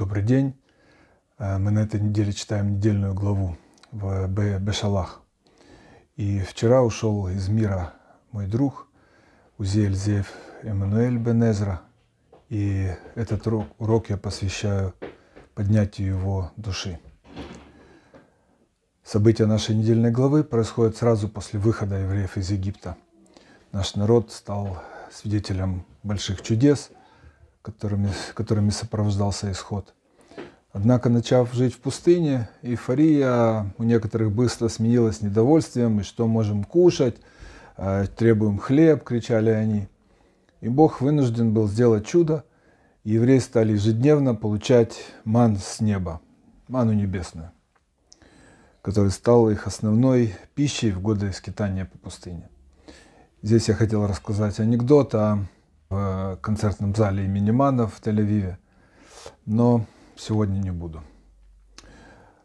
Добрый день. Э, мы на этой неделе читаем недельную главу в э, Бешалах. И вчера ушел из мира мой друг Узель Зев Эммануэль Бенезра. И этот урок я посвящаю поднятию его души. События нашей недельной главы происходят сразу после выхода евреев из Египта. Наш народ стал свидетелем больших чудес – которыми, которыми сопровождался исход. Однако, начав жить в пустыне, эйфория у некоторых быстро сменилась недовольствием, и что можем кушать, э, требуем хлеб, кричали они. И Бог вынужден был сделать чудо, и евреи стали ежедневно получать ман с неба, ману небесную, который стал их основной пищей в годы скитания по пустыне. Здесь я хотел рассказать анекдот о в э, концертном зале имени Мана в Тель-Авиве, но сегодня не буду.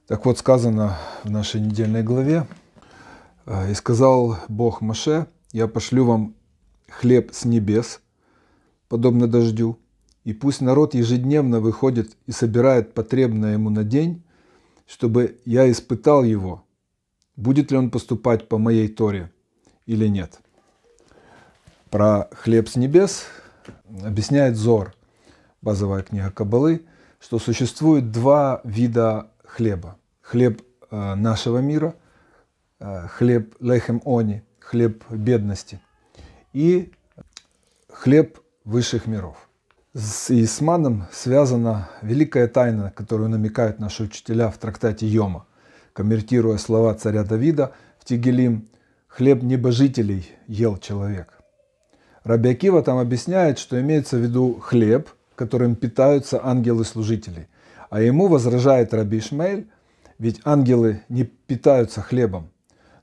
Так вот, сказано в нашей недельной главе, э, «И сказал Бог Маше, я пошлю вам хлеб с небес, подобно дождю, и пусть народ ежедневно выходит и собирает потребное ему на день, чтобы я испытал его, будет ли он поступать по моей Торе или нет». Про хлеб с небес объясняет Зор, базовая книга Кабалы, что существует два вида хлеба. Хлеб э, нашего мира, э, хлеб лехем они, хлеб бедности, и хлеб высших миров. С Исманом связана великая тайна, которую намекают наши учителя в трактате Йома, конвертируя слова царя Давида в Тигелим «Хлеб небожителей ел человек». Рабиакива там объясняет, что имеется в виду хлеб, которым питаются ангелы-служители. А ему возражает Раби Ишмаэль, ведь ангелы не питаются хлебом.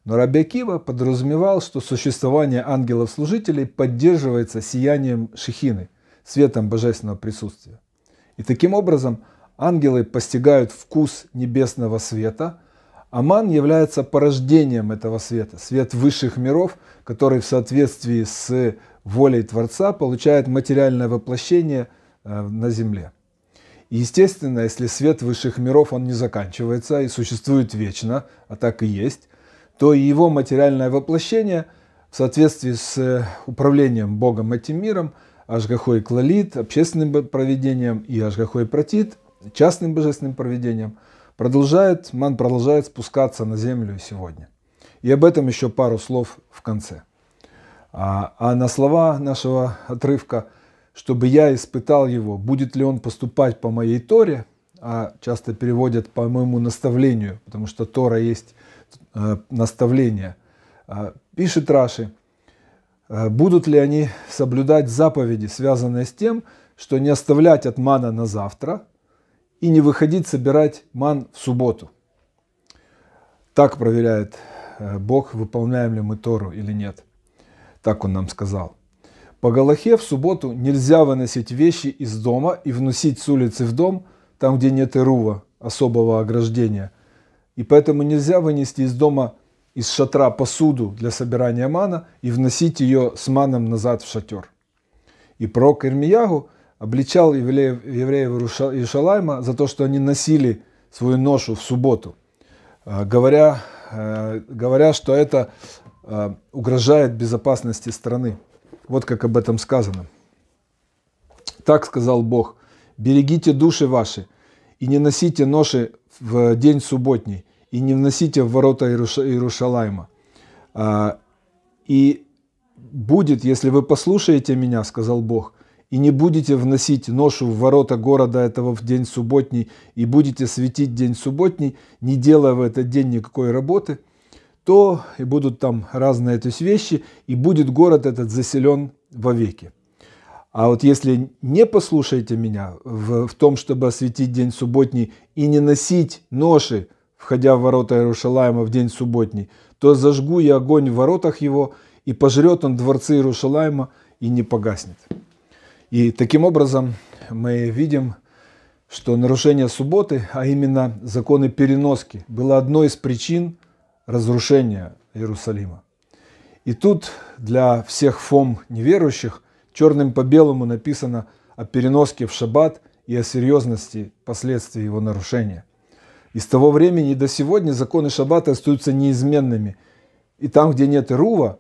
Но Рабиакива подразумевал, что существование ангелов-служителей поддерживается сиянием шихины, светом божественного присутствия. И таким образом ангелы постигают вкус небесного света, аман является порождением этого света, свет высших миров, который в соответствии с волей Творца получает материальное воплощение э, на земле. И естественно, если свет высших миров, он не заканчивается и существует вечно, а так и есть, то и его материальное воплощение в соответствии с э, управлением Богом этим миром, ажгахой Клалит, общественным проведением и ажгахой Протит, частным божественным проведением, продолжает, ман продолжает спускаться на землю сегодня. И об этом еще пару слов в конце. А, а на слова нашего отрывка, чтобы я испытал его, будет ли он поступать по моей Торе, а часто переводят по моему наставлению, потому что Тора есть э, наставление, а, пишет Раши, «Э, будут ли они соблюдать заповеди, связанные с тем, что не оставлять от мана на завтра и не выходить собирать ман в субботу. Так проверяет э, Бог, выполняем ли мы Тору или нет – так он нам сказал. По Галахе в субботу нельзя выносить вещи из дома и вносить с улицы в дом, там, где нет ирува, особого ограждения. И поэтому нельзя вынести из дома из шатра посуду для собирания мана и вносить ее с маном назад в шатер. И пророк Ирмиягу обличал евреев, евреев Иерушалайма за то, что они носили свою ношу в субботу, э, говоря, э, говоря что это Э, угрожает безопасности страны. Вот как об этом сказано. Так сказал Бог, берегите души ваши, и не носите ноши в день субботний, и не вносите в ворота Иерушалайма. А, и будет, если вы послушаете меня, сказал Бог, и не будете вносить ношу в ворота города этого в день субботний, и будете светить день субботний, не делая в этот день никакой работы – то и будут там разные то есть вещи, и будет город этот заселен вовеки. А вот если не послушаете меня в, в том, чтобы осветить день субботний и не носить ноши, входя в ворота Иерушалаема в день субботний, то зажгу я огонь в воротах его, и пожрет он дворцы Иерушалаема и не погаснет. И таким образом мы видим, что нарушение субботы, а именно законы переноски, было одной из причин – разрушения Иерусалима. И тут для всех фом неверующих черным по белому написано о переноске в шаббат и о серьезности последствий его нарушения. И с того времени до сегодня законы шаббата остаются неизменными. И там, где нет ирува,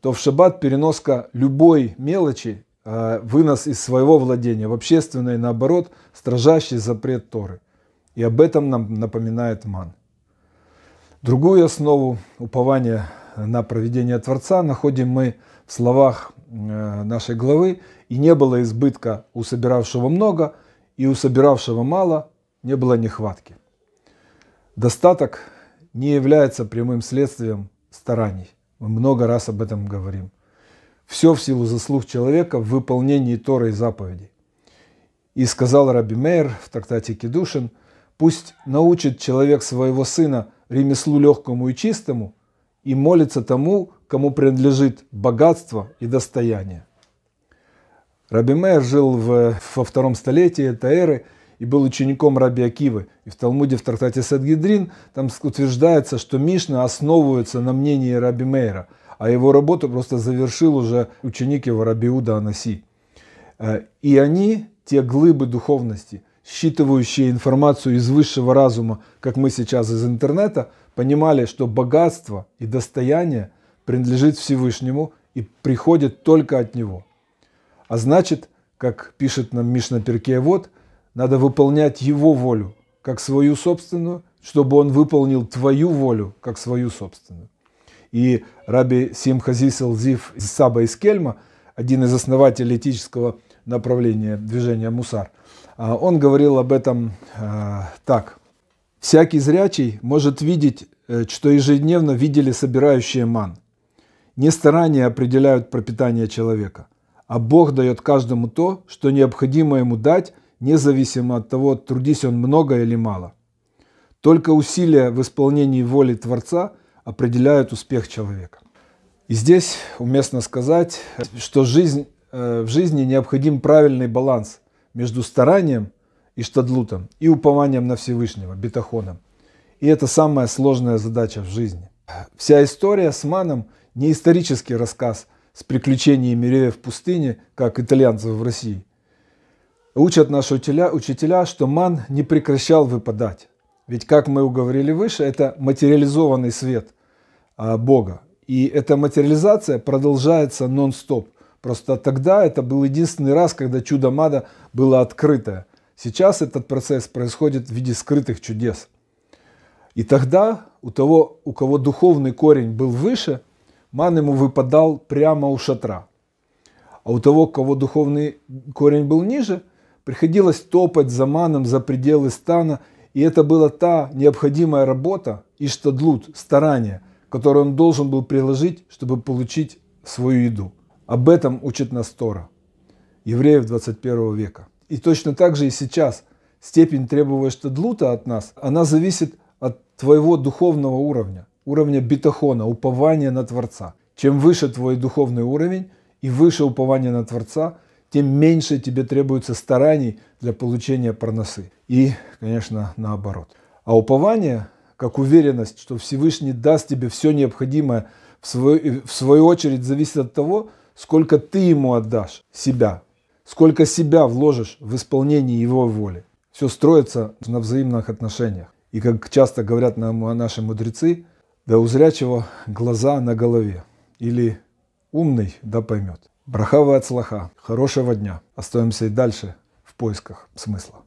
то в шаббат переноска любой мелочи, а, вынос из своего владения в общественное, наоборот, строжащий запрет Торы. И об этом нам напоминает Ман. Другую основу упования на проведение Творца находим мы в словах э, нашей главы «И не было избытка у собиравшего много, и у собиравшего мало не было нехватки». Достаток не является прямым следствием стараний. Мы много раз об этом говорим. Все в силу заслуг человека в выполнении Торы и заповедей. И сказал Раби Мейер в трактате Кедушин, «Пусть научит человек своего сына – ремеслу легкому и чистому и молится тому, кому принадлежит богатство и достояние. Раби Мейер жил в, во втором столетии этой эры и был учеником Раби Акивы. И в Талмуде в трактате Садгидрин там утверждается, что Мишна основывается на мнении Раби Мейера, а его работу просто завершил уже ученик его Раби Уда Анаси. Э, и они, те глыбы духовности, считывающие информацию из высшего разума, как мы сейчас из интернета, понимали, что богатство и достояние принадлежит Всевышнему и приходит только от Него. А значит, как пишет нам Мишна Перкеевод, надо выполнять Его волю, как свою собственную, чтобы Он выполнил твою волю, как свою собственную. И Раби Симха Зив из Саба из Кельма, один из основателей этического направления движения Мусар, а, он говорил об этом а, так. «Всякий зрячий может видеть, э, что ежедневно видели собирающие ман. Не старания определяют пропитание человека, а Бог дает каждому то, что необходимо ему дать, независимо от того, трудись он много или мало. Только усилия в исполнении воли Творца определяют успех человека. И здесь уместно сказать, что жизнь, э, в жизни необходим правильный баланс – между старанием и штадлутом и упованием на Всевышнего, бетахоном. И это самая сложная задача в жизни. Вся история с Маном не исторический рассказ с приключениями Рея в пустыне, как итальянцев в России. Учат наши учителя, учителя, что Ман не прекращал выпадать. Ведь, как мы уговорили выше, это материализованный свет а, Бога. И эта материализация продолжается нон-стоп. Просто тогда это был единственный раз, когда чудо МАДА было открытое. Сейчас этот процесс происходит в виде скрытых чудес. И тогда у того, у кого духовный корень был выше, ман ему выпадал прямо у шатра. А у того, у кого духовный корень был ниже, приходилось топать за маном за пределы стана, и это была та необходимая работа, иштадлут, старание, которое он должен был приложить, чтобы получить свою еду. Об этом учит нас Тора, евреев 21 века. И точно так же и сейчас степень требования штадлута от нас, она зависит от твоего духовного уровня, уровня битахона, упования на Творца. Чем выше твой духовный уровень и выше упование на Творца, тем меньше тебе требуется стараний для получения парносы. И, конечно, наоборот. А упование, как уверенность, что Всевышний даст тебе все необходимое, в свою, в свою очередь зависит от того, сколько ты ему отдашь себя, сколько себя вложишь в исполнение его воли. Все строится на взаимных отношениях. И как часто говорят нам наши мудрецы, да у зрячего глаза на голове. Или умный, да поймет. Брахава от слаха. Хорошего дня. Остаемся и дальше в поисках смысла.